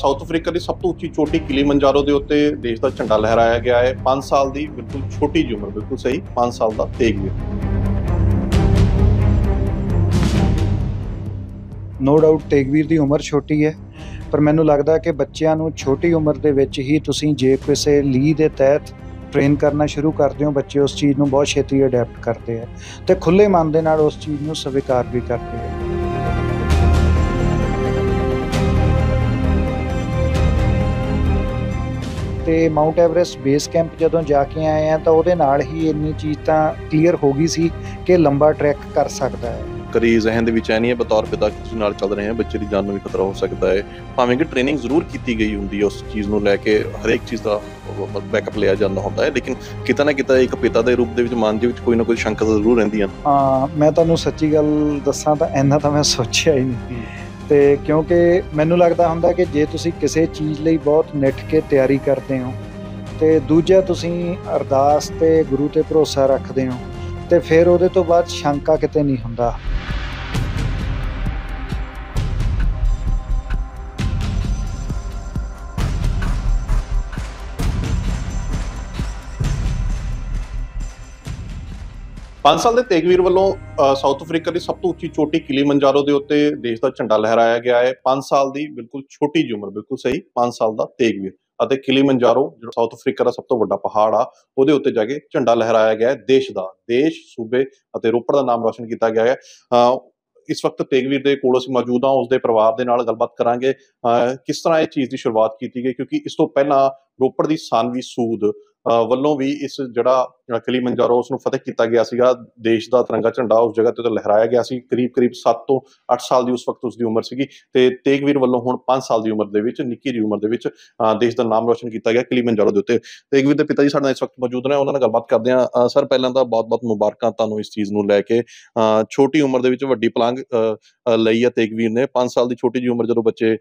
south Africa ਦੀ ਸਭ ਤੋਂ ਉੱਚੀ ਚੋਟੀ ਕਿਲੀਮੰਜਾਰੋ ਦੇ ਉੱਤੇ ਦੇਸ਼ ਦਾ ਝੰਡਾ ਲਹਿਰਾਇਆ ਗਿਆ ਹੈ 5 ਸਾਲ ਦੀ ਬਿਲਕੁਲ ਛੋਟੀ ਜੁਮਰ ਉਮਰ ਬਿਲਕੁਲ ਸਹੀ 5 ਸਾਲ ਦਾ ਤੇਗਵੀਰ ਨੋ ਡਾਊਟ ਤੇਗਵੀਰ ਦੀ ਉਮਰ ਛੋਟੀ ਹੈ ਪਰ ਮੈਨੂੰ ਲੱਗਦਾ ਕਿ ਬੱਚਿਆਂ ਨੂੰ ਛੋਟੀ ਉਮਰ ਦੇ ਵਿੱਚ ਹੀ ਤੁਸੀਂ ਜੇ ਕਿਸੇ ਲੀ ਦੇ ਤਹਿਤ ਟ੍ਰੇਨ ਕਰਨਾ ਸ਼ੁਰੂ ਕਰਦੇ ਹੋ ਬੱਚੇ ਉਸ ਚੀਜ਼ ਨੂੰ ਬਹੁਤ ਛੇਤੀ ਅਡਾਪਟ ਕਰਦੇ ਆ ਤੇ ਖੁੱਲੇ ਮਨ ਦੇ ਨਾਲ ਉਸ ਚੀਜ਼ ਨੂੰ ਸਵੀਕਾਰ ਵੀ ਕਰਦੇ ਆ ਤੇ ਮਾਊਂਟ ਐਵਰੈਸਟ ਬੇਸ ਕੈਂਪ ਜਦੋਂ ਜਾ ਕੇ ਆਏ ਆ ਤਾਂ ਉਹਦੇ ਨਾਲ ਹੀ ਇੰਨੀ ਚੀਜ਼ ਤਾਂ ਕਲੀਅਰ ਹੋ ਗਈ ਸੀ ਕਿ ਲੰਬਾ ਟਰੈਕ ਕਰ ਸਕਦਾ ਹੈ ਕਰੀ ਜ਼ਹਿਨ ਦੇ ਵਿੱਚ ਐ ਨਹੀਂ ਹੈ ਬਤੌਰ ਪਿਤਾ ਤੁਸੀਂ ਨਾਲ ਚੱਲ ਰਹੇ ਹੋ ਬੱਚੇ ਦੀ ਜਾਨ ਨੂੰ ਵੀ ਖਤਰਾ ਹੋ ਸਕਦਾ ਹੈ ਭਾਵੇਂ ਕਿ ਟ੍ਰੇਨਿੰਗ ਜ਼ਰੂਰ ਕੀਤੀ ਗਈ ਹੁੰਦੀ ਹੈ ਉਸ ਚੀਜ਼ ਨੂੰ ਲੈ ਕੇ ਹਰੇਕ ਚੀਜ਼ ਦਾ ਬੈਕਅਪ ਲਿਆ ਜਾਂਦਾ ਹੁੰਦਾ ਹੈ ਲੇਕਿਨ ਕਿਤੇ ਨਾ ਕਿਤੇ ਇੱਕ ਪਿਤਾ ਦੇ ਰੂਪ ਦੇ ਵਿੱਚ ਮਨ ਦੇ ਵਿੱਚ ਕੋਈ ਨਾ ਕੋਈ ਸ਼ੰਕਾ ਜ਼ਰੂਰ ਰਹਿੰਦੀ ਹੈ ਹਾਂ ਮੈਂ ਤੁਹਾਨੂੰ ਸੱਚੀ ਗੱਲ ਦੱਸਾਂ ਤਾਂ ਇੰਨਾ ਤਾਂ ਮੈਂ ਸੋਚਿਆ ਹੀ ਨਹੀਂ ਤੇ ਕਿਉਂਕਿ ਮੈਨੂੰ ਲੱਗਦਾ ਹੁੰਦਾ ਕਿ ਜੇ ਤੁਸੀਂ ਕਿਸੇ ਚੀਜ਼ ਲਈ ਬਹੁਤ ਨਿੱਠ ਕੇ ਤਿਆਰੀ ਕਰਦੇ ਹੋ ਤੇ ਦੂਜਾ ਤੁਸੀਂ ਅਰਦਾਸ ਤੇ ਗੁਰੂ ਤੇ ਭਰੋਸਾ ਰੱਖਦੇ ਹੋ ਤੇ ਫਿਰ ਉਹਦੇ ਤੋਂ ਬਾਅਦ ਸ਼ੰਕਾ ਕਿਤੇ ਨਹੀਂ ਹੁੰਦਾ 5 ਸਾਲ ਦੇ ਤੇਗਵੀਰ ਵੱਲੋਂ ਸਾਊਥ ਅਫਰੀਕਾ ਦੀ ਸਭ ਤੋਂ ਉੱਚੀ ਚੋਟੀ ਕਿਲੀਮੰਜਾਰੋ ਦੇ ਉੱਤੇ ਦੇਸ਼ ਦਾ ਝੰਡਾ ਲਹਿਰਾਇਆ ਗਿਆ ਹੈ 5 ਸਾਲ ਦੀ ਬਿਲਕੁਲ ਛੋਟੀ ਉਮਰ ਬਿਲਕੁਲ ਸਹੀ 5 ਸਾਲ ਦਾ ਤੇਗਵੀਰ ਅਤੇ ਕਿਲੀਮੰਜਾਰੋ ਜਿਹੜਾ ਸਾਊਥ ਅਫਰੀਕਾ ਦਾ ਸਭ ਤੋਂ ਵੱਡਾ ਪਹਾੜ ਆ ਉਹਦੇ ਉੱਤੇ ਜਾ ਕੇ ਝੰਡਾ ਲਹਿਰਾਇਆ ਗਿਆ ਹੈ ਦੇਸ਼ ਦਾ ਦੇਸ਼ ਸੂਬੇ ਅਤੇ ਰੋਪੜ ਦਾ ਨਾਮ ਰੋਸ਼ਨ ਕੀਤਾ ਗਿਆ ਹੈ ਇਸ ਵਕਤ ਤੇਗਵੀਰ ਦੇ ਕੋਲ ਅਸੀਂ ਮੌਜੂਦ ਹਾਂ ਉਸ ਦੇ ਪਰਿਵਾਰ ਦੇ ਨਾਲ ਗੱਲਬਾਤ ਕਰਾਂਗੇ ਕਿਸ ਤਰ੍ਹਾਂ ਇਹ ਚੀਜ਼ ਦੀ ਸ਼ੁਰੂਆਤ ਕੀਤੀ ਗਈ ਕਿਉਂਕਿ ਇਸ ਤੋਂ ਪਹਿਲਾਂ ਰੋਪੜ ਦੀ ਸਾਨਵੀ ਸੂਦ ਵੱਲੋਂ ਵੀ ਇਸ ਜਿਹੜਾ ਕਲੀ ਮੰਜਾਰੋ ਉਸ ਨੂੰ ਫਤਿਹ ਕੀਤਾ ਗਿਆ ਸੀਗਾ ਦੇਸ਼ ਦਾ ਤਿਰੰਗਾ ਝੰਡਾ ਉਸ ਜਗ੍ਹਾ ਤੇ ਲਹਿਰਾਇਆ ਗਿਆ ਸੀ ਕਰੀਬ ਕਰੀਬ 7 ਤੋਂ 8 ਸਾਲ ਦੀ ਉਸ ਵਕਤ ਉਸ ਦੀ ਉਮਰ ਸੀਗੀ ਤੇ ਤੇਗਵੀਰ ਵੱਲੋਂ ਹੁਣ 5 ਸਾਲ ਦੀ ਉਮਰ ਦੇ ਵਿੱਚ ਨਿੱਕੀ ਦੀ ਉਮਰ ਦੇ ਵਿੱਚ ਦੇਸ਼ ਦਾ ਨਾਮ ਰੋਸ਼ਨ ਕੀਤਾ ਗਿਆ ਕਲੀ ਮੰਜਾਰੋ ਦੇ ਉੱਤੇ ਤੇਗਵੀਰ ਦੇ ਪਿਤਾ ਜੀ ਸਾਡੇ ਨਾਲ ਇਸ ਵਕਤ ਮੌਜੂਦ ਨੇ ਉਹਨਾਂ ਨਾਲ ਗੱਲਬਾਤ ਕਰਦੇ ਆ ਸਰ ਪਹਿਲਾਂ ਤਾਂ ਬਹੁਤ-ਬਹੁਤ ਮੁਬਾਰਕਾਂ ਤੁਹਾਨੂੰ ਇਸ ਚੀਜ਼ ਨੂੰ ਲੈ ਕੇ ਛੋਟੀ ਉਮਰ ਦੇ ਵਿੱਚ ਵੱਡੀ ਪਲੰਗ ਲਈ ਹੈ ਤੇਗਵੀਰ ਨੇ 5 ਸਾਲ ਦੀ ਛੋਟੀ ਜੀ ਉਮਰ ਜਦੋਂ ਬੱਚੇ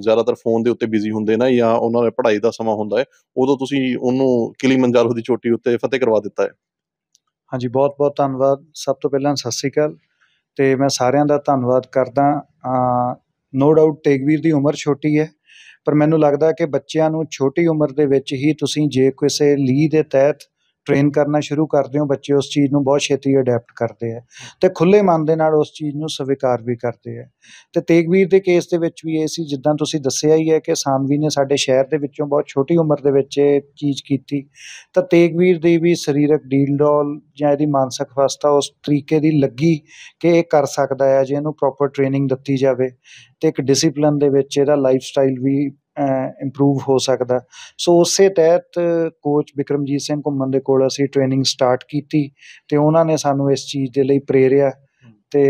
ਜ਼ਿਆਦਾਤਰ ਫੋਨ ਦੇ ਉੱਤੇ ਬਿਜ਼ੀ ਹੁੰਦੇ ਨੇ ਜਾਂ ਉਹਨਾਂ ਦੇ ਪੜ੍ਹਾਈ ਦਾ ਸਮਾਂ ਹੁੰਦਾ ਹੈ ਉਦੋਂ ਤੁਸੀਂ ਉਹਨੂੰ ਕਿਲੀ ਮੰਜਾਰੋ ਦੀ ਛੋਟੀ ਉੱਤੇ ਫਤਿਹ ਕਰਵਾ ਦਿੱਤਾ ਹੈ ਹਾਂਜੀ ਬਹੁਤ ਬਹੁਤ ਧੰਨਵਾਦ ਸਭ ਤੋਂ ਪਹਿਲਾਂ ਸਤਿ ਸ੍ਰੀ ਅਕਾਲ ਤੇ ਮੈਂ ਸਾਰਿਆਂ ਦਾ ਧੰਨਵਾਦ ਕਰਦਾ ਆ ਨੋ ਡਾਊਟ ਤੇਗਵੀਰ ਦੀ ਉਮਰ ਛੋਟੀ ਹੈ ਪਰ ਮੈਨੂੰ ਲੱਗਦਾ ਕਿ ਬੱਚਿਆਂ ਨੂੰ ਛੋਟੀ ਉਮਰ ਦੇ ਵਿੱਚ ਹੀ ਤੁਸੀਂ ਜੇ ਕਿਸੇ ਲੀ ਦੇ ਤਹਿਤ ਟ੍ਰੇਨ ਕਰਨਾ ਸ਼ੁਰੂ ਕਰਦੇ ਹੋ ਬੱਚੇ ਉਸ ਚੀਜ਼ ਨੂੰ ਬਹੁਤ ਛੇਤੀ ਅਡਾਪਟ ਕਰਦੇ ਆ ਤੇ ਖੁੱਲੇ ਮਨ ਦੇ ਨਾਲ ਉਸ ਚੀਜ਼ ਨੂੰ ਸਵੀਕਾਰ ਵੀ ਕਰਦੇ ਆ ਤੇ ਤੇਗਵੀਰ ਦੇ ਕੇਸ ਦੇ ਵਿੱਚ ਵੀ ਇਹ ਸੀ ਜਿੱਦਾਂ ਤੁਸੀਂ ਦੱਸਿਆ ਹੀ ਹੈ ਕਿ ਸਾਨਵੀ ਨੇ ਸਾਡੇ ਸ਼ਹਿਰ ਦੇ ਵਿੱਚੋਂ ਬਹੁਤ ਛੋਟੀ ਉਮਰ ਦੇ ਵਿੱਚ ਇਹ ਚੀਜ਼ ਕੀਤੀ ਤਾਂ ਤੇਗਵੀਰ ਦੀ ਵੀ ਸਰੀਰਕ ਡੀਲਡੋਲ ਜਾਂ ਇਹਦੀ ਮਾਨਸਿਕ ਅਵਸਥਾ ਉਸ ਤਰੀਕੇ ਦੀ ਲੱਗੀ ਕਿ ਇਹ ਕਰ ਸਕਦਾ ਹੈ ਜੇ ਇਹਨੂੰ ਪ੍ਰੋਪਰ ਟ੍ਰੇਨਿੰਗ ਦਿੱਤੀ ਜਾਵੇ ਤੇ ਇੱਕ ਡਿਸਪਲਨ ਦੇ ਵਿੱਚ ਇਹਦਾ ਲਾਈਫ ਸਟਾਈਲ ਵੀ ਇੰਪਰੂਵ ਹੋ ਸਕਦਾ ਸੋ ਉਸੇ ਤਹਿਤ ਕੋਚ ਵਿਕਰਮਜੀਤ ਸਿੰਘ ਘੁੰਮਣ ਦੇ ਕੋਲ ਅਸੀਂ ਟ੍ਰੇਨਿੰਗ ਸਟਾਰਟ ਕੀਤੀ ਤੇ ਉਹਨਾਂ ਨੇ ਸਾਨੂੰ ਇਸ ਚੀਜ਼ ਦੇ ਲਈ ਪ੍ਰੇਰਿਆ ਤੇ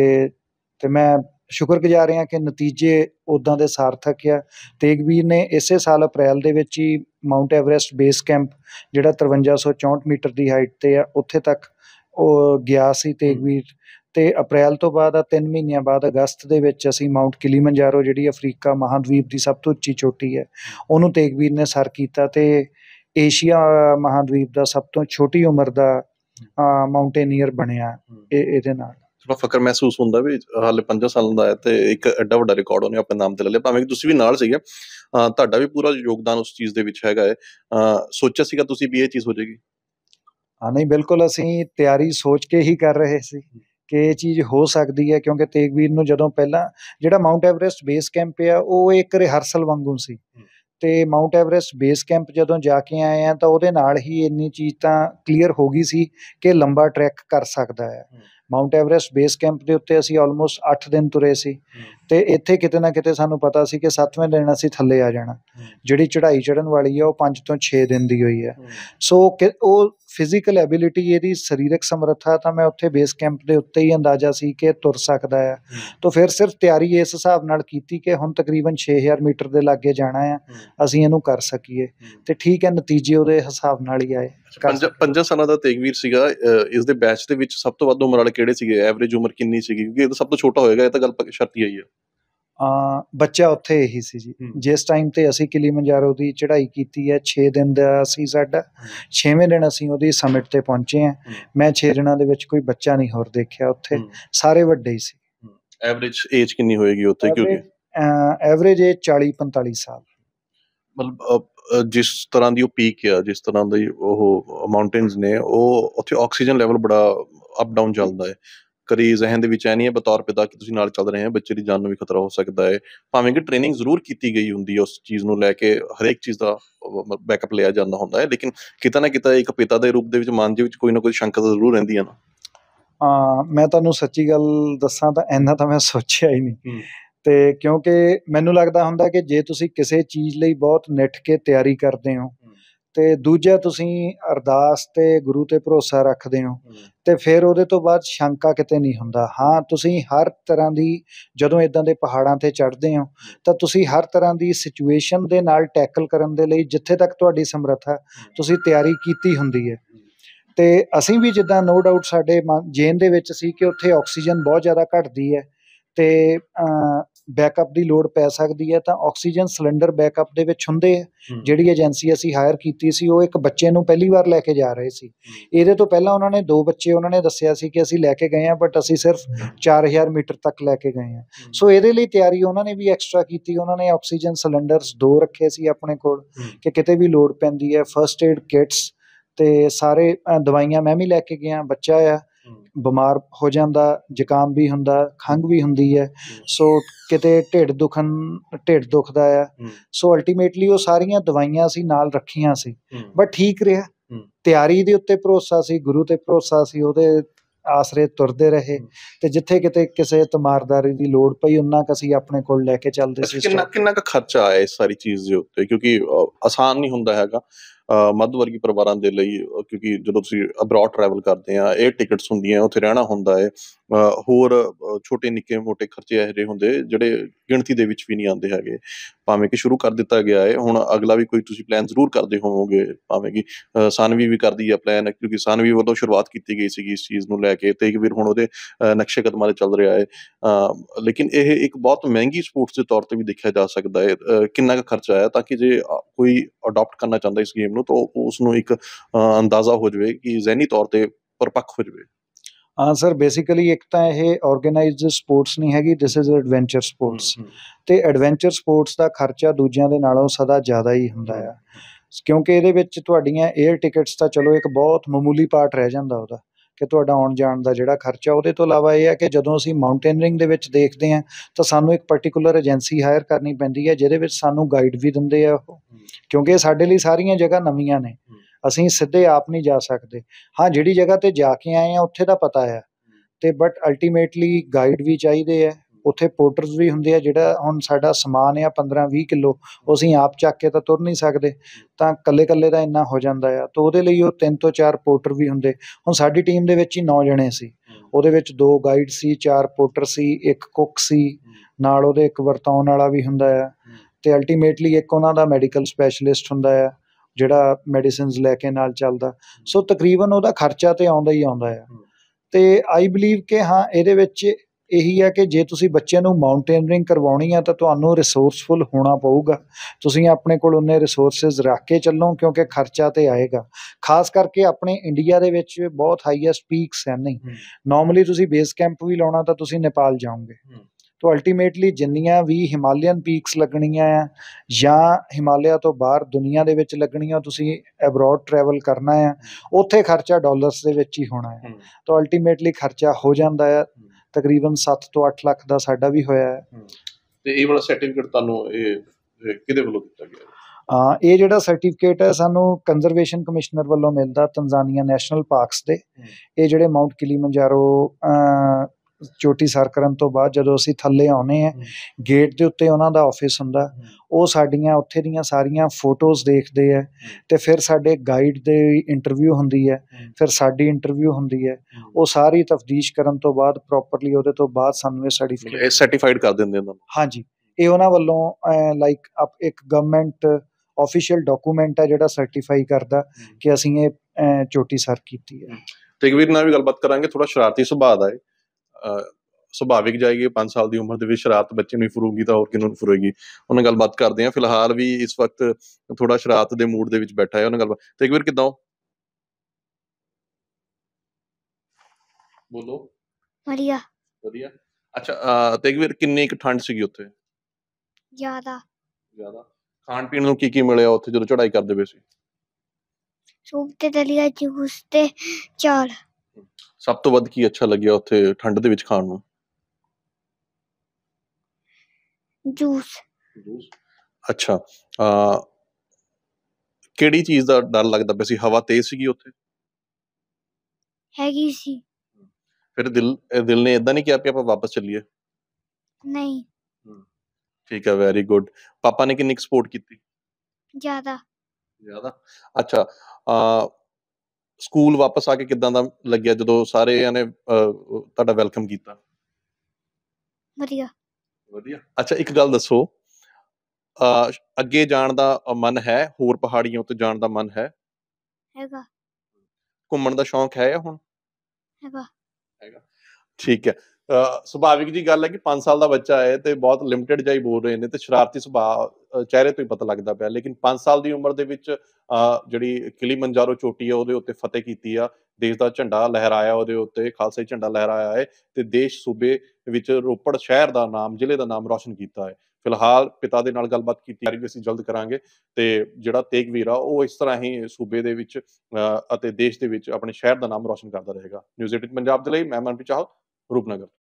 ਤੇ ਮੈਂ ਸ਼ੁਕਰਗੁਜ਼ਾਰ ਰਿਹਾ ਕਿ ਨਤੀਜੇ ਉਦਾਂ ਦੇ ਸਾਰਥਕ ਆ ਤੇਗਵੀਰ ਨੇ ਇਸੇ ਸਾਲ ਅਪ੍ਰੈਲ ਦੇ ਵਿੱਚ ਹੀ ਮਾਉਂਟ ਐਵਰੈਸਟ ਬੇਸ ਕੈਂਪ ਜਿਹੜਾ 5364 ਮੀਟਰ ਦੀ ਹਾਈਟ ਤੇ ਆ ਉੱਥੇ ਤੱਕ ਉਹ ਗਿਆ ਸੀ ਤੇਗਵੀਰ ਤੇ ਅਪ੍ਰੈਲ ਤੋਂ ਬਾਅਦ ਆ 3 ਮਹੀਨਿਆਂ ਬਾਅਦ ਅਗਸਤ ਦੇ ਵਿੱਚ ਅਸੀਂ ਮਾਉਂਟ ਕਿਲੀਮੰਜਾਰੋ ਜਿਹੜੀ ਅਫਰੀਕਾ ਮਹਾਦੀਪ ਦੀ ਸਭ ਤੋਂ ਉੱਚੀ ਚੋਟੀ ਹੈ ਉਹਨੂੰ ਤੇਗਵੀਰ ਨੇ ਸਰ ਕੀਤਾ ਤੇ ਏਸ਼ੀਆ ਮਹਾਦੀਪ ਦਾ ਸਭ ਤੋਂ ਛੋਟੀ ਉਮਰ ਦਾ ਮਾਉਂਟੇਨੀਅਰ ਬਣਿਆ ਇਹ ਇਹਦੇ ਨਾਲ ਥੋੜਾ ਫਕਰ ਮਹਿਸੂਸ ਹੁੰਦਾ ਵੀ ਹਾਲੇ 5 ਸਾਲਾਂ ਦਾ ਹੈ ਤੇ ਇੱਕ ਐਡਾ ਵੱਡਾ ਰਿਕਾਰਡ ਉਹਨੇ ਆਪਣੇ ਨਾਮ ਤੇ ਲੈ ਲਿਆ ਭਾਵੇਂ ਤੁਸੀਂ ਵੀ ਨਾਲ ਸੀਗੇ ਤੁਹਾਡਾ ਵੀ ਪੂਰਾ ਯੋਗਦਾਨ ਉਸ ਚੀਜ਼ ਦੇ ਵਿੱਚ ਹੈਗਾ ਹੈ ਸੋਚਿਆ ਸੀਗਾ ਤੁਸੀਂ ਵੀ ਇਹ ਚੀਜ਼ ਹੋ ਜਾਏਗੀ ਹਾਂ ਨਹੀਂ ਬਿਲਕੁਲ ਅਸੀਂ ਤਿਆਰੀ ਸੋਚ ਕੇ ਹੀ ਕਰ ਰਹੇ ਸੀ ਕਿ ਇਹ ਚੀਜ਼ ਹੋ ਸਕਦੀ ਹੈ ਕਿਉਂਕਿ ਤੇਗਵੀਰ ਨੂੰ ਜਦੋਂ ਪਹਿਲਾਂ ਜਿਹੜਾ ਮਾਊਂਟ ਐਵਰੈਸਟ ਬੇਸ ਕੈਂਪ ਆ ਉਹ ਇੱਕ ਰਿਹਰਸਲ ਵਾਂਗੂ ਸੀ ਤੇ ਮਾਊਂਟ ਐਵਰੈਸਟ ਬੇਸ ਕੈਂਪ ਜਦੋਂ ਜਾ ਕੇ ਆਏ ਆ ਤਾਂ ਉਹਦੇ ਨਾਲ ਹੀ ਇੰਨੀ ਚੀਜ਼ ਤਾਂ ਕਲੀਅਰ ਹੋ ਗਈ ਸੀ ਕਿ ਲੰਬਾ ਟਰੈਕ ਕਰ ਸਕਦਾ ਹੈ ਮਾਊਂਟ ਐਵਰੈਸਟ ਬੇਸ ਕੈਂਪ ਦੇ ਉੱਤੇ ਅਸੀਂ ਆਲਮੋਸਟ 8 ਦਿਨ ਤੁਰੇ ਸੀ ਤੇ ਇੱਥੇ ਕਿਤੇ ਨਾ ਕਿਤੇ ਸਾਨੂੰ ਪਤਾ ਸੀ ਕਿ 7ਵੇਂ ਦਿਨ ਅਸੀਂ ਥੱਲੇ ਆ ਜਾਣਾ ਜਿਹੜੀ ਚੜ੍ਹਾਈ ਚੜਨ ਵਾਲੀ ਆ ਉਹ 5 ਤੋਂ 6 ਦਿਨ ਦੀ ਹੋਈ ਆ ਸੋ ਉਹ ਫਿਜ਼ੀਕਲ ਐਬਿਲਿਟੀ ਇਹਦੀ ਸਰੀਰਕ ਸਮਰੱਥਾ ਤਾਂ ਮੈਂ ਉੱਥੇ ਬੇਸ ਕੈਂਪ ਦੇ ਉੱਤੇ ਹੀ ਅੰਦਾਜ਼ਾ ਸੀ ਕਿ ਤੁਰ ਸਕਦਾ ਹੈ ਤਾਂ ਫਿਰ ਸਿਰਫ ਤਿਆਰੀ ਇਸ ਹਿਸਾਬ ਨਾਲ ਕੀਤੀ ਕਿ ਹੁਣ ਤਕਰੀਬਨ 6000 ਮੀਟਰ ਦੇ ਲਾਗੇ ਜਾਣਾ ਹੈ ਅਸੀਂ ਇਹਨੂੰ ਕਰ ਸਕੀਏ ਤੇ ਠੀਕ ਹੈ ਨਤੀਜੇ ਉਹਦੇ ਹਿਸਾਬ ਨਾਲ ਹੀ ਆਏ ਪੰਜ ਪੰਜ ਸਾਲਾਂ ਦਾ ਤੇਗਵੀਰ ਸੀਗਾ ਇਸ ਦੇ ਬੈਚ ਦੇ ਵਿੱਚ ਸਭ ਤੋਂ ਵੱਧ ਉਮਰ ਵਾਲੇ ਕਿਹੜੇ ਸੀਗੇ ਐਵਰੇਜ ਉਮਰ ਕਿੰਨੀ ਸੀਗੀ ਕਿਉਂਕਿ ਇਹ ਤਾਂ ਸਭ ਤੋਂ ਛੋਟਾ ਹੋਏਗਾ ਇਹ ਤਾਂ ਗੱਲ ਸ਼ਰਤੀ ਆਈ ਹੈ ਬੱਚਾ ਉੱਥੇ ਇਹੀ ਸੀ ਜੀ ਜਿਸ ਟਾਈਮ ਤੇ ਅਸੀਂ ਕਿਲੀਮੰਜਾਰੋ ਦੀ ਚੜ੍ਹਾਈ ਕੀਤੀ ਹੈ 6 ਦਿਨ ਦਾ ਸੀ ਸਾਡਾ 6ਵੇਂ ਦਿਨ ਅਸੀਂ ਉਹਦੀ ਸਮਿਟ ਤੇ ਪਹੁੰਚੇ ਆ ਮੈਂ 6 ਦਿਨਾਂ ਦੇ ਵਿੱਚ ਕੋਈ ਬੱਚਾ ਨਹੀਂ ਹੋਰ ਦੇਖਿਆ ਉੱਥੇ ਸਾਰੇ ਵੱਡੇ ਹੀ ਸੀ ਐਵਰੇਜ ਏਜ ਕਿੰਨੀ ਹੋਏਗੀ ਉੱਥੇ ਕਿਉਂਕਿ ਐਵਰੇਜ ਏਜ 40 45 ਸਾਲ ਮਤਲਬ ਜਿਸ ਤਰ੍ਹਾਂ ਦੀ ਉਹ ਪੀਕ ਆ ਜਿਸ ਤਰ੍ਹਾਂ ਦੀ ਉਹ ਮਾਊਂਟੇਨਸ ਨੇ ਉਹ ਉੱਥੇ ਆਕਸੀਜਨ ਲੈਵਲ ਬੜਾ ਅਪ ਡਾਊਨ ਚੱਲਦਾ ਹੈ ਕਰੀ ਜ਼ਿਹਨ ਦੇ ਵਿੱਚ ਐ ਨਹੀਂ ਹੈ ਬਤੌਰ ਪਿਤਾ ਕਿ ਤੁਸੀਂ ਨਾਲ ਚੱਲ ਰਹੇ ਹੋ ਬੱਚੇ ਦੀ ਜਾਨ ਨੂੰ ਵੀ ਖਤਰਾ ਹੋ ਸਕਦਾ ਹੈ ਭਾਵੇਂ ਕਿ ਟ੍ਰੇਨਿੰਗ ਜ਼ਰੂਰ ਕੀਤੀ ਗਈ ਹੁੰਦੀ ਹੈ ਉਸ ਚੀਜ਼ ਨੂੰ ਲੈ ਕੇ ਹਰੇਕ ਚੀਜ਼ ਦਾ ਬੈਕਅਪ ਲਿਆ ਜਾਂਦਾ ਹੁੰਦਾ ਹੈ ਲੇਕਿਨ ਕਿਤਾ ਨਾ ਕਿਤਾ ਇੱਕ ਪਿਤਾ ਦੇ ਰੂਪ ਦੇ ਵਿੱਚ ਮਨ ਦੇ ਵਿੱਚ ਕੋਈ ਨਾ ਕੋਈ ਸ਼ੰਕਾ ਤਾਂ ਜ਼ਰੂਰ ਰਹਿੰਦੀ ਹੈ ਨਾ ਆ ਮੈਂ ਤੁਹਾਨੂੰ ਸੱਚੀ ਗੱਲ ਦੱਸਾਂ ਤਾਂ ਇੰਨਾ ਤਾਂ ਮੈਂ ਸੋਚਿਆ ਹੀ ਨਹੀਂ ਤੇ ਕਿਉਂਕਿ ਮੈਨੂੰ ਲੱਗਦਾ ਹੁੰਦਾ ਕਿ ਜੇ ਤੁਸੀਂ ਕਿਸੇ ਚੀਜ਼ ਲਈ ਬਹੁਤ ਨਿੱਠ ਕੇ ਤਿਆਰੀ ਕਰਦੇ ਹੋ ਤੇ ਦੂਜਾ ਤੁਸੀਂ ਅਰਦਾਸ ਤੇ ਗੁਰੂ ਤੇ ਭਰੋਸਾ ਰੱਖਦੇ ਹੋ ਤੇ ਫਿਰ ਉਹਦੇ ਤੋਂ ਬਾਅਦ ਸ਼ੰਕਾ ਕਿਤੇ ਨਹੀਂ ਹੁੰਦਾ ਹਾਂ ਤੁਸੀਂ ਹਰ ਤਰ੍ਹਾਂ ਦੀ ਜਦੋਂ ਇਦਾਂ ਦੇ ਪਹਾੜਾਂ ਤੇ ਚੜਦੇ ਹੋ ਤਾਂ ਤੁਸੀਂ ਹਰ ਤਰ੍ਹਾਂ ਦੀ ਸਿਚੁਏਸ਼ਨ ਦੇ ਨਾਲ ਟੈਕਲ ਕਰਨ ਦੇ ਲਈ ਜਿੱਥੇ ਤੱਕ ਤੁਹਾਡੀ ਸਮਰੱਥਾ ਤੁਸੀਂ ਤਿਆਰੀ ਕੀਤੀ ਹੁੰਦੀ ਹੈ ਤੇ ਅਸੀਂ ਵੀ ਜਿੱਦਾਂ ਨੋ ਡਾਊਟ ਸਾਡੇ ਜੇਨ ਦੇ ਵਿੱਚ ਸੀ ਕਿ ਉੱਥੇ ਆਕਸੀਜਨ ਬਹੁਤ ਜ਼ਿਆਦਾ ਘਟਦੀ ਹੈ ਤੇ ਬੈਕਅਪ ਦੀ ਲੋੜ ਪੈ ਸਕਦੀ ਹੈ ਤਾਂ ਆਕਸੀਜਨ ਸਿਲੰਡਰ ਬੈਕਅਪ ਦੇ ਵਿੱਚ ਹੁੰਦੇ ਆ ਜਿਹੜੀ ਏਜੰਸੀ ਅਸੀਂ ਹਾਇਰ ਕੀਤੀ ਸੀ ਉਹ ਇੱਕ ਬੱਚੇ ਨੂੰ ਪਹਿਲੀ ਵਾਰ ਲੈ ਕੇ ਜਾ ਰਹੇ ਸੀ ਇਹਦੇ ਤੋਂ ਪਹਿਲਾਂ ਉਹਨਾਂ ਨੇ ਦੋ ਬੱਚੇ ਉਹਨਾਂ ਨੇ ਦੱਸਿਆ ਸੀ ਕਿ ਅਸੀਂ ਲੈ ਕੇ ਗਏ ਆ ਬਟ ਅਸੀਂ ਸਿਰਫ 4000 ਮੀਟਰ ਤੱਕ ਲੈ ਕੇ ਗਏ ਆ ਸੋ ਇਹਦੇ ਲਈ ਤਿਆਰੀ ਉਹਨਾਂ ਨੇ ਵੀ ਐਕਸਟਰਾ ਕੀਤੀ ਉਹਨਾਂ ਨੇ ਆਕਸੀਜਨ ਸਿਲੰਡਰਸ ਦੋ ਰੱਖੇ ਸੀ ਆਪਣੇ ਕੋਲ ਕਿ ਕਿਤੇ ਵੀ ਲੋੜ ਪੈਂਦੀ ਹੈ ਫਰਸਟ ਏਡ ਕਿਟਸ ਤੇ ਸਾਰੇ ਦਵਾਈਆਂ ਮੈਂ ਵੀ ਲੈ ਕੇ ਗਿਆ ਬੱਚਾ ਆ ਬਿਮਾਰ ਹੋ ਜਾਂਦਾ ਜ਼ੁਕਾਮ ਵੀ ਹੁੰਦਾ ਖੰਗ ਵੀ ਹੁੰਦੀ ਹੈ ਸੋ ਕਿਤੇ ਢਿੱਡ ਦੁਖਨ ਢਿੱਡ ਦੁਖਦਾ ਆ ਸੋ ਅਲਟੀਮੇਟਲੀ ਉਹ ਸਾਰੀਆਂ ਦਵਾਈਆਂ ਅਸੀਂ ਨਾਲ ਰੱਖੀਆਂ ਸੀ ਬਟ ਠੀਕ ਰਿਹਾ ਤਿਆਰੀ ਦੇ ਉੱਤੇ ਭਰੋਸਾ ਸੀ ਗੁਰੂ ਤੇ ਭਰੋਸਾ ਸੀ ਉਹਦੇ ਆਸਰੇ ਤੁਰਦੇ ਰਹੇ ਤੇ ਜਿੱਥੇ ਕਿਤੇ ਕਿਸੇ ਤਮਾਰਦਾਰੀ ਦੀ ਲੋੜ ਪਈ ਉਹਨਾਂ ਕ ਅਸੀਂ ਆਪਣੇ ਕੋਲ ਲੈ ਕੇ ਚੱਲਦੇ ਸੀ ਕਿੰਨਾ ਕਿੰਨਾ ਕ ਖਰਚਾ ਆਇਆ ਇਸ ਸਾਰੀ ਚੀਜ਼ ਦੇ ਉੱਤੇ ਕਿਉਂਕਿ ਆਸਾਨ ਨਹੀਂ ਹੁੰਦਾ ਹੈਗਾ ਮੱਧ ਵਰਗੀ ਪਰਿਵਾਰਾਂ ਦੇ ਲਈ ਕਿਉਂਕਿ ਜਦੋਂ ਤੁਸੀਂ ਅਬਰਾਡ ਟਰੈਵਲ ਕਰਦੇ ਆ ਇਹ ਟਿਕਟਸ ਹੁੰਦੀਆਂ ਉੱਥੇ ਰਹਿਣਾ ਹੁੰਦਾ ਹੈ ਹੋਰ ਛੋਟੇ ਨਿੱਕੇ ਮੋਟੇ ਖਰਚੇ ਇਹੋ ਜਿਹੇ ਹੁੰਦੇ ਜਿਹੜੇ ਗਿਣਤੀ ਦੇ ਵਿੱਚ ਵੀ ਨਹੀਂ ਆਉਂਦੇ ਹੈਗੇ ਭਾਵੇਂ ਕਿ ਸ਼ੁਰੂ ਕਰ ਦਿੱਤਾ ਗਿਆ ਹੈ ਹੁਣ ਅਗਲਾ ਵੀ ਕੋਈ ਤੁਸੀਂ ਪਲਾਨ ਜ਼ਰੂਰ ਕਰਦੇ ਹੋਵੋਗੇ ਭਾਵੇਂ ਕਿ ਸਾਨਵੀ ਵੀ ਕਰਦੀ ਹੈ ਪਲਾਨ ਕਿਉਂਕਿ ਸਾਨਵੀ ਵੱਲੋਂ ਸ਼ੁਰੂਆਤ ਕੀਤੀ ਗਈ ਸੀਗੀ ਇਸ ਚੀਜ਼ ਨੂੰ ਲੈ ਕੇ ਤੇ ਇੱਕ ਵੀਰ ਹੁਣ ਉਹਦੇ ਨਕਸ਼ੇ ਕਦਮਾਂ ਤੇ ਚੱਲ ਰਿਹਾ ਹੈ ਲੇਕਿਨ ਇਹ ਇੱਕ ਬਹੁਤ ਮਹਿੰਗੀ ਸਪੋਰਟਸ ਦੇ ਤੌਰ ਤੇ ਵੀ ਦੇਖਿਆ ਜਾ ਸਕਦਾ ਹੈ ਕਿੰਨਾ ਕੁ ਖਰਚਾ ਆਇਆ ਤਾਂ ਕਿ ਜੇ ਕੋਈ ਅਡਾਪਟ ਕਰਨਾ ਚਾਹੁੰਦਾ ਇਸ ਗੇਮ ਲਓ ਤਾਂ ਉਸ ਨੂੰ ਇੱਕ ਅੰਦਾਜ਼ਾ ਹੋ ਜਾਵੇ ਕਿ ਜ਼ਹਿਨੀ ਤੌਰ ਤੇ ਪਰਪੱਕ ਹੋ ਜਾਵੇ ਹਾਂ ਸਰ ਬੇਸਿਕਲੀ ਇੱਕ ਤਾਂ ਇਹ ਆਰਗੇਨਾਈਜ਼ਡ ਸਪੋਰਟਸ ਨਹੀਂ ਹੈਗੀ ਥਿਸ ਇਜ਼ ਐਡਵੈਂਚਰ ਸਪੋਰਟਸ ਤੇ ਐਡਵੈਂਚਰ ਸਪੋਰਟਸ ਦਾ ਖਰਚਾ ਦੂਜਿਆਂ ਦੇ ਨਾਲੋਂ ਸਦਾ ਜ਼ਿਆਦਾ ਹੀ ਹੁੰਦਾ ਆ ਕਿਉਂਕਿ ਇਹਦੇ ਵਿੱਚ ਤੁਹਾਡੀਆਂ 에ਅਰ ਟਿਕਟਸ ਤਾਂ ਚਲੋ ਇੱਕ ਬਹੁਤ ਮਾਮੂਲੀ ਪਾਰਟ ਰਹਿ ਜਾਂਦਾ ਉਹਦਾ ਕਿ ਤੁਹਾਡਾ ਆਉਣ ਜਾਣ ਦਾ ਜਿਹੜਾ ਖਰਚਾ ਉਹਦੇ ਤੋਂ ਇਲਾਵਾ ਇਹ ਹੈ ਕਿ ਜਦੋਂ ਅਸੀਂ ਮਾਊਂਟੇਨਰਿੰਗ ਦੇ ਵਿੱਚ ਦੇਖਦੇ ਹਾਂ ਤਾਂ ਸਾਨੂੰ ਇੱਕ ਪਾਰਟਿਕੂਲਰ ਏਜੰਸੀ ਹਾਇਰ ਕਰਨੀ ਪੈਂਦੀ ਹੈ ਜਿਹਦੇ ਵਿੱਚ ਸਾਨੂੰ ਗਾਈਡ ਵੀ ਦਿੰਦੇ ਆ ਉਹ ਕਿਉਂਕਿ ਸਾਡੇ ਲਈ ਸਾਰੀਆਂ ਜਗ੍ਹਾ ਨਵੀਆਂ ਨੇ ਅਸੀਂ ਸਿੱਧੇ ਆਪ ਨਹੀਂ ਜਾ ਸਕਦੇ ਹਾਂ ਜਿਹੜੀ ਜਗ੍ਹਾ ਤੇ ਜਾ ਕੇ ਆਏ ਆ ਉੱਥੇ ਦਾ ਪਤਾ ਆ ਤੇ ਬਟ ਅਲਟੀਮੇਟਲੀ ਗਾਈਡ ਵੀ ਚਾਹੀਦੇ ਆ ਉੱਥੇ ਪੋਰਟਰਸ ਵੀ ਹੁੰਦੇ ਆ ਜਿਹੜਾ ਹੁਣ ਸਾਡਾ ਸਮਾਨ ਆ 15 20 ਕਿਲੋ ਉਹ ਅਸੀਂ ਆਪ ਚੱਕ ਕੇ ਤਾਂ ਤੁਰ ਨਹੀਂ ਸਕਦੇ ਤਾਂ ਕੱਲੇ ਕੱਲੇ ਦਾ ਇੰਨਾ ਹੋ ਜਾਂਦਾ ਆ ਤਾਂ ਉਹਦੇ ਲਈ ਉਹ ਤਿੰਨ ਤੋਂ ਚਾਰ ਪੋਰਟਰ ਵੀ ਹੁੰਦੇ ਹੁਣ ਸਾਡੀ ਟੀਮ ਦੇ ਵਿੱਚ ਹੀ 9 ਜਣੇ ਸੀ ਉਹਦੇ ਵਿੱਚ ਦੋ ਗਾਈਡ ਸੀ ਚਾਰ ਪੋਰਟਰ ਸੀ ਇੱਕ ਕੁੱਕ ਸੀ ਨਾਲ ਉਹਦੇ ਇੱਕ ਵਰਤੌਣ ਵਾਲਾ ਵੀ ਹੁੰਦਾ ਆ ਤੇ ਅਲਟੀਮੇਟਲੀ ਇੱਕ ਉਹਨਾਂ ਦਾ ਮੈਡੀਕਲ ਸਪੈਸ਼ਲਿਸਟ ਹੁੰਦਾ ਆ ਜਿਹੜਾ ਮੈਡੀਸਿਨਸ ਲੈ ਕੇ ਨਾਲ ਚੱਲਦਾ ਸੋ ਤਕਰੀਬਨ ਉਹਦਾ ਖਰਚਾ ਤੇ ਆਉਂਦਾ ਹੀ ਆਉਂਦਾ ਆ ਤੇ ਆਈ ਬਲੀਵ ਕਿ ਹਾਂ ਇਹਦੇ ਵਿੱਚ ਇਹੀ ਹੈ ਕਿ ਜੇ ਤੁਸੀਂ ਬੱਚਿਆਂ ਨੂੰ ਮਾਊਂਟੇਨਰਿੰਗ ਕਰਵਾਉਣੀ ਆ ਤਾਂ ਤੁਹਾਨੂੰ ਰਿਸੋਰਸਫੁਲ ਹੋਣਾ ਪਊਗਾ ਤੁਸੀਂ ਆਪਣੇ ਕੋਲ ਉਹਨੇ ਰਿਸੋਰਸਸ ਰੱਖ ਕੇ ਚੱਲੋ ਕਿਉਂਕਿ ਖਰਚਾ ਤੇ ਆਏਗਾ ਖਾਸ ਕਰਕੇ ਆਪਣੇ ਇੰਡੀਆ ਦੇ ਵਿੱਚ ਬਹੁਤ ਹਾਈਐਸਟ ਪੀਕਸ ਹੈ ਨਹੀਂ ਨਾਰਮਲੀ ਤੁਸੀਂ ਬੇਸ ਕੈਂਪ ਵੀ ਲਾਉਣਾ ਤਾਂ ਤੁਸੀਂ ਨੇਪਾਲ ਜਾਓਗੇ ਤੋ ਅਲਟੀਮੇਟਲੀ ਜਿੰਨੀਆਂ ਵੀ ਹਿਮਾਲਿਅਨ ਪੀਕਸ ਲੱਗਣੀਆਂ ਆ ਜਾਂ ਹਿਮਾਲਿਆ ਤੋਂ ਬਾਹਰ ਦੁਨੀਆ ਦੇ ਵਿੱਚ ਲੱਗਣੀਆਂ ਤੁਸੀਂ ਐਬਰੋਡ ਟਰੈਵਲ ਕਰਨਾ ਆ ਉੱਥੇ ਖਰਚਾ ਡਾਲਰਸ ਦੇ ਵਿੱਚ ਹੀ ਹੋਣਾ ਹੈ ਤੋ ਅਲਟੀਮੇਟਲੀ ਖਰਚਾ ਹੋ ਜਾਂਦਾ ਹੈ ਤਕਰੀਬਨ 7 ਤੋਂ 8 ਲੱਖ ਦਾ ਸਾਡਾ ਵੀ ਹੋਇਆ ਹੈ ਤੇ ਇਹ ਵਾਲਾ ਸਰਟੀਫਿਕੇਟ ਤੁਹਾਨੂੰ ਇਹ ਕਿਹਦੇ ਵੱਲੋਂ ਦਿੱਤਾ ਗਿਆ ਆ ਇਹ ਜਿਹੜਾ ਸਰਟੀਫਿਕੇਟ ਹੈ ਸਾਨੂੰ ਕੰਜ਼ਰਵੇਸ਼ਨ ਕਮਿਸ਼ਨਰ ਵੱਲੋਂ ਮਿਲਦਾ ਤਨਜ਼ਾਨੀਆ ਨੈਸ਼ਨਲ ਪਾਰਕਸ ਦੇ ਇਹ ਜਿਹੜੇ ਮਾਉਂਟ ਕਿਲੀਮੰਜਾਰੋ ਚੋਟੀ ਸਰ ਕਰਨ ਤੋਂ ਬਾਅਦ ਜਦੋਂ ਅਸੀਂ ਥੱਲੇ ਆਉਨੇ ਆ ਗੇਟ ਦੇ ਉੱਤੇ ਉਹਨਾਂ ਦਾ ਆਫਿਸ ਹੁੰਦਾ ਉਹ ਸਾਡੀਆਂ ਉੱਥੇ ਦੀਆਂ ਸਾਰੀਆਂ ਫੋਟੋਜ਼ ਦੇਖਦੇ ਆ ਤੇ ਫਿਰ ਸਾਡੇ ਗਾਈਡ ਦੇ ਇੰਟਰਵਿਊ ਹੁੰਦੀ ਹੈ ਫਿਰ ਸਾਡੀ ਇੰਟਰਵਿਊ ਹੁੰਦੀ ਹੈ ਉਹ ਸਾਰੀ ਤਫਦੀਸ਼ ਕਰਨ ਤੋਂ ਬਾਅਦ ਪ੍ਰੋਪਰਲੀ ਉਹਦੇ ਤੋਂ ਬਾਅਦ ਸਾਨੂੰ ਇਹ ਸਰਟੀਫਿਕੇਟ ਸਰਟੀਫਾਈਡ ਕਰ ਦਿੰਦੇ ਉਹਨਾਂ ਨੂੰ ਹਾਂਜੀ ਇਹ ਉਹਨਾਂ ਵੱਲੋਂ ਲਾਈਕ ਇੱਕ ਗਵਰਨਮੈਂਟ ਆਫੀਸ਼ੀਅਲ ਡਾਕੂਮੈਂਟ ਹੈ ਜਿਹੜਾ ਸਰਟੀਫਾਈ ਕਰਦਾ ਕਿ ਅਸੀਂ ਇਹ ਚੋਟੀ ਸਰ ਕੀਤੀ ਹੈ ਤੇ ਵੀਰ ਨਾਲ ਵੀ ਗੱਲਬਾਤ ਕਰਾਂਗੇ ਥੋੜਾ ਸ਼ਰਾਰਤੀ ਸੁਭਾਅ ਦਾ ਹੈ ਸੁਭਾਵਿਕ ਜਾਏਗੀ 5 ਸਾਲ ਦੀ ਉਮਰ ਦੇ ਵਿੱਚ ਸ਼ਰਾਰਤ ਬੱਚੇ ਨੂੰ ਫਰੂਗੀ ਤਾਂ ਹੋਰ ਕਿਨੂੰ ਫਰੂਗੀ ਉਹਨਾਂ ਨਾਲ ਗੱਲਬਾਤ ਕਰਦੇ ਆ ਫਿਲਹਾਲ ਵੀ ਇਸ ਵਕਤ ਥੋੜਾ ਸ਼ਰਾਰਤ ਦੇ ਮੂਡ ਦੇ ਵਿੱਚ ਬੈਠਾ ਹੈ ਉਹਨਾਂ ਨਾਲ ਤੇ ਇੱਕ ਵਾਰ ਕਿਦਾਂ ਹੋ ਬੋਲੋ ਵਧੀਆ ਵਧੀਆ ਅੱਛਾ ਤੇ ਇੱਕ ਵਾਰ ਕਿੰਨੀ ਇੱਕ ਠੰਡ ਸੀਗੀ ਉੱਥੇ ਜ਼ਿਆਦਾ ਜ਼ਿਆਦਾ ਖਾਣ ਪੀਣ ਨੂੰ ਕੀ ਕੀ ਮਿਲਿਆ ਉੱਥੇ ਜਦੋਂ ਚੜਾਈ ਕਰਦੇ ਪਏ ਸੀ ਸੂਪ ਤੇ ਦਲੀਆ ਜੂਸ ਤੇ ਚਾਲ ਸਭ ਤੋਂ ਵੱਧ ਕੀ ਅੱਛਾ ਲੱਗਿਆ ਉੱਥੇ ਠੰਡ ਦੇ ਵਿੱਚ ਖਾਣ ਨੂੰ ਜੂਸ ਜੂਸ ਅੱਛਾ ਆ ਕਿਹੜੀ ਚੀਜ਼ ਦਾ ਡਰ ਲੱਗਦਾ ਪਿਆ ਸੀ ਹਵਾ ਤੇਜ਼ ਸੀਗੀ ਉੱਥੇ ਹੈਗੀ ਸੀ ਫਿਰ ਦਿਲ ਦਿਲ ਨੇ ਇਦਾਂ ਨਹੀਂ ਕਿਹਾ ਕਿ ਆਪਾਂ ਵਾਪਸ ਚੱਲੀਏ ਨਹੀਂ ਠੀਕ ਹੈ ਵੈਰੀ ਗੁੱਡ ਪਾਪਾ ਨੇ ਕਿੰਨੀ ਸਪੋਰਟ ਕੀਤੀ ਜ਼ਿਆਦਾ ਜ਼ਿਆਦਾ ਅੱਛਾ ਆ ਸਕੂਲ ਵਾਪਸ ਆ ਕੇ ਕਿਦਾਂ ਦਾ ਲੱਗਿਆ ਜਦੋਂ ਸਾਰੇ ਨੇ ਤੁਹਾਡਾ ਵੈਲਕਮ ਕੀਤਾ ਵਧੀਆ ਵਧੀਆ ਅੱਛਾ ਇੱਕ ਗੱਲ ਦੱਸੋ ਅੱਗੇ ਜਾਣ ਦਾ ਮਨ ਹੈ ਹੋਰ ਪਹਾੜੀਆਂ ਉੱਤੇ ਜਾਣ ਦਾ ਮਨ ਹੈ ਹੈਗਾ ਘੁੰਮਣ ਦਾ ਸ਼ੌਂਕ ਹੈ ਹੁਣ ਹੈਗਾ ਹੈਗਾ ਠੀਕ ਹੈ ਸੁਭਾਵਿਕ ਜੀ ਗੱਲ ਹੈ ਕਿ 5 ਸਾਲ ਦਾ ਬੱਚਾ ਹੈ ਤੇ ਬਹੁਤ ਲਿਮਟਿਡ ਜਾਈ ਬੋਲ ਰਹੇ ਨੇ ਤੇ ਸ਼ਰਾਰਤੀ ਸੁਭਾਅ ਚਿਹਰੇ ਤੋਂ ਹੀ ਪਤਾ ਲੱਗਦਾ ਪਿਆ ਲੇਕਿਨ 5 ਸਾਲ ਦੀ ਉਮਰ ਦੇ ਵਿੱਚ ਜਿਹੜੀ ਕਿਲੀਮੰਜਾਰੋ ਚੋਟੀ ਹੈ ਉਹਦੇ ਉੱਤੇ ਫਤਿਹ ਕੀਤੀ ਆ ਦੇਸ਼ ਦਾ ਝੰਡਾ ਲਹਿਰਾਇਆ ਉਹਦੇ ਉੱਤੇ ਖਾਲਸਾ ਝੰਡਾ ਲਹਿਰਾਇਆ ਹੈ ਤੇ ਦੇਸ਼ ਸੂਬੇ ਵਿੱਚ ਰੋਪੜ ਸ਼ਹਿਰ ਦਾ ਨਾਮ ਜ਼ਿਲ੍ਹੇ ਦਾ ਨਾਮ ਰੌਸ਼ਨ ਕੀਤਾ ਹੈ ਫਿਲਹਾਲ ਪਿਤਾ ਦੇ ਨਾਲ ਗੱਲਬਾਤ ਕੀਤੀ ਜਾ ਰਹੀ ਅਸੀਂ ਜਲਦ ਕਰਾਂਗੇ ਤੇ ਜਿਹੜਾ ਤੇਗਵੀਰ ਆ ਉਹ ਇਸ ਤਰ੍ਹਾਂ ਹੀ ਸੂਬੇ ਦੇ ਵਿੱਚ ਅਤੇ ਦੇਸ਼ ਦੇ ਵਿੱਚ ਆਪਣੇ ਸ਼ਹਿਰ ਦਾ ਨਾਮ ਰੌਸ਼ਨ ਕਰਦਾ ਰਹੇਗਾ ਨਿਊਜ਼ 18 ਪੰਜਾਬ ਦੇ ਲਈ ਮੈਂ ਮਨਪ੍ਰੀਤ ਚਾਹ ਰੂਪਨਗਰ